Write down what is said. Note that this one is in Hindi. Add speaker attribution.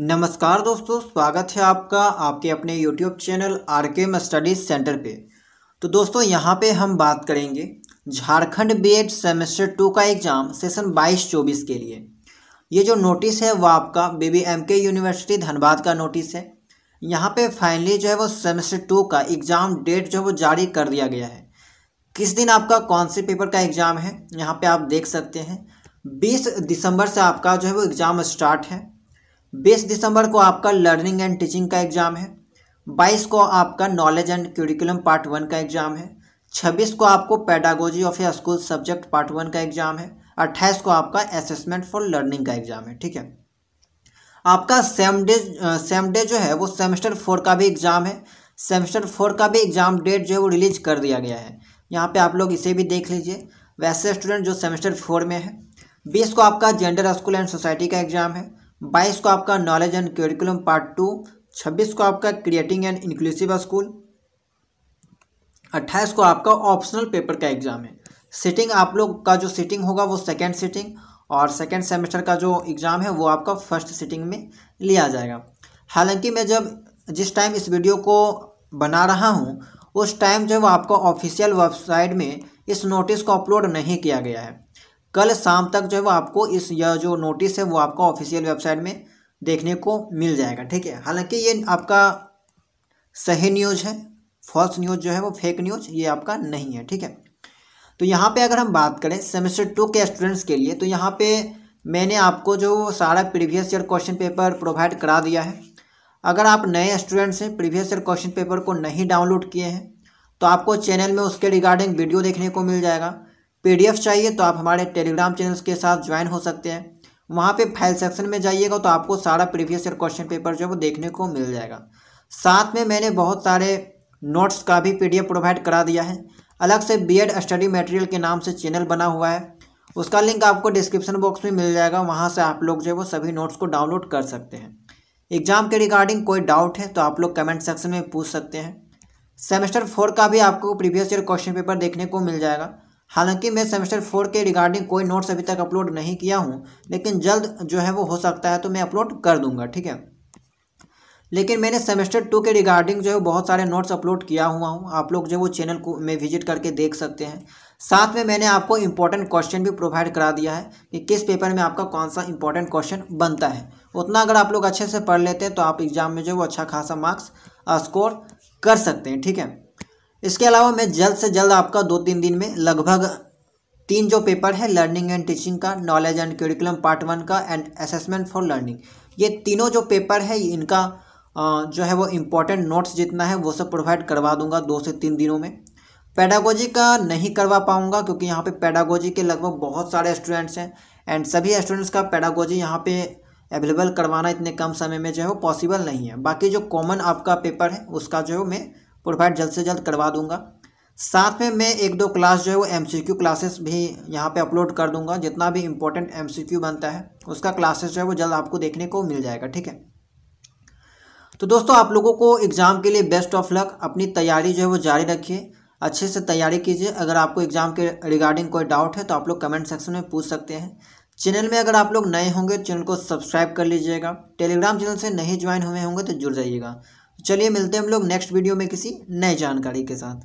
Speaker 1: नमस्कार दोस्तों स्वागत है आपका आपके अपने YouTube channel R K M studies centre पे तो दोस्तों यहाँ पे हम बात करेंगे Jharkhand B Ed semester two का एग्ज़ाम सेशन 22-24 के लिए ये जो नोटिस है वो आपका एम के यूनिवर्सिटी धनबाद का नोटिस है यहाँ पे फाइनली जो है वो सेमेस्टर टू का एग्ज़ाम डेट जो है वो जारी कर दिया गया है किस दिन आपका कौन से पेपर का एग्ज़ाम है यहाँ पर आप देख सकते हैं बीस दिसंबर से आपका जो है वो एग्ज़ाम स्टार्ट है बीस दिसंबर को आपका लर्निंग एंड टीचिंग का एग्ज़ाम है बाईस को आपका knowledge and curriculum part one का एग्ज़ाम है छब्बीस को आपको pedagogy of a school subject part one का एग्ज़ाम है अट्ठाईस को आपका असेसमेंट फॉर लर्निंग का एग्ज़ाम है ठीक है आपका सेम डे सेम डे जो है वो सेमेस्टर फोर का भी एग्ज़ाम है सेमेस्टर फोर का भी एग्ज़ाम डेट जो है वो रिलीज कर दिया गया है यहाँ पे आप लोग इसे भी देख लीजिए वैसे स्टूडेंट जो सेमेस्टर फोर में है बीस को आपका जेंडर स्कूल एंड सोसाइटी का एग्ज़ाम है बाईस को आपका knowledge and curriculum part two छब्बीस को आपका क्रिएटिंग एंड इंक्लूसिव स्कूल अट्ठाईस को आपका ऑप्शनल पेपर का एग्ज़ाम है सिटिंग आप लोग का जो सिटिंग होगा वो सेकेंड सिटिंग और सेकेंड सेमेस्टर का जो एग्ज़ाम है वो आपका फर्स्ट सिटिंग में लिया जाएगा हालांकि मैं जब जिस टाइम इस वीडियो को बना रहा हूँ उस टाइम जब आपका ऑफिशियल वेबसाइट में इस नोटिस को अपलोड नहीं किया गया है कल शाम तक जो है वो आपको इस यह जो नोटिस है वो आपका ऑफिशियल वेबसाइट में देखने को मिल जाएगा ठीक है हालांकि ये आपका सही न्यूज़ है फॉल्स न्यूज़ जो है वो फेक न्यूज़ ये आपका नहीं है ठीक है तो यहाँ पे अगर हम बात करें सेमेस्टर टू के स्टूडेंट्स के लिए तो यहाँ पे मैंने आपको जो सारा previous year question paper provide करा दिया है अगर आप नए स्टूडेंट्स हैं प्रीवियस ईयर क्वेश्चन पेपर को नहीं डाउनलोड किए हैं तो आपको चैनल में उसके रिगार्डिंग वीडियो देखने को मिल जाएगा पी चाहिए तो आप हमारे टेलीग्राम चैनल्स के साथ ज्वाइन हो सकते हैं वहाँ पे फाइल सेक्शन में जाइएगा तो आपको सारा प्रीवियस ईयर क्वेश्चन पेपर जो है वो देखने को मिल जाएगा साथ में मैंने बहुत सारे नोट्स का भी पीडीएफ प्रोवाइड करा दिया है अलग से बीएड स्टडी मटेरियल के नाम से चैनल बना हुआ है उसका लिंक आपको डिस्क्रिप्शन बॉक्स में मिल जाएगा वहाँ से आप लोग जो है वो सभी नोट्स को डाउनलोड कर सकते हैं एग्ज़ाम के रिगार्डिंग कोई डाउट है तो आप लोग कमेंट सेक्शन में पूछ सकते हैं सेमेस्टर फोर का भी आपको प्रीवियस ईयर क्वेश्चन पेपर देखने को मिल जाएगा हालांकि मैं सेमेस्टर फोर के रिगार्डिंग कोई नोट्स अभी तक अपलोड नहीं किया हूँ लेकिन जल्द जो है वो हो सकता है तो मैं अपलोड कर दूंगा ठीक है लेकिन मैंने सेमेस्टर टू के रिगार्डिंग जो है बहुत सारे नोट्स अपलोड किया हुआ हूँ आप लोग जो वो चैनल को में विजिट करके देख सकते हैं साथ में मैंने आपको इम्पोर्टेंट क्वेश्चन भी प्रोवाइड करा दिया है कि किस पेपर में आपका कौन सा इंपॉर्टेंट क्वेश्चन बनता है उतना अगर आप लोग अच्छे से पढ़ लेते हैं तो आप एग्ज़ाम में जो है वो अच्छा खासा मार्क्स स्कोर कर सकते हैं ठीक है इसके अलावा मैं जल्द से जल्द आपका दो तीन दिन में लगभग तीन जो पेपर है लर्निंग एंड टीचिंग का knowledge and curriculum part one का एंड असेसमेंट फॉर लर्निंग ये तीनों जो पेपर है इनका जो है वो इम्पोर्टेंट नोट्स जितना है वो सब प्रोवाइड करवा दूंगा दो से तीन दिनों में पैडागोजी का नहीं करवा पाऊंगा क्योंकि यहाँ पे पैडागोजी के लगभग बहुत सारे स्टूडेंट्स हैं एंड सभी स्टूडेंट्स का पैडागोजी यहाँ पे अवेलेबल करवाना इतने कम समय में जो है वो पॉसिबल नहीं है बाकी जो कॉमन आपका पेपर है उसका जो है मैं प्रोवाइड जल्द से जल्द करवा दूंगा साथ में मैं एक दो क्लास जो है वो एमसीक्यू क्लासेस भी यहाँ पे अपलोड कर दूंगा जितना भी इम्पोर्टेंट एमसीक्यू बनता है उसका क्लासेस जो है वो जल्द आपको देखने को मिल जाएगा ठीक है तो दोस्तों आप लोगों को एग्ज़ाम के लिए बेस्ट ऑफ लक अपनी तैयारी जो है वो जारी रखिए अच्छे से तैयारी कीजिए अगर आपको एग्ज़ाम के रिगार्डिंग कोई डाउट है तो आप लोग कमेंट सेक्शन में पूछ सकते हैं चैनल में अगर आप लोग नए होंगे चैनल को सब्सक्राइब कर लीजिएगा टेलीग्राम चैनल से नहीं ज्वाइन हुए होंगे तो जुड़ जाइएगा चलिए मिलते हैं हम लोग नेक्स्ट वीडियो में किसी नए जानकारी के साथ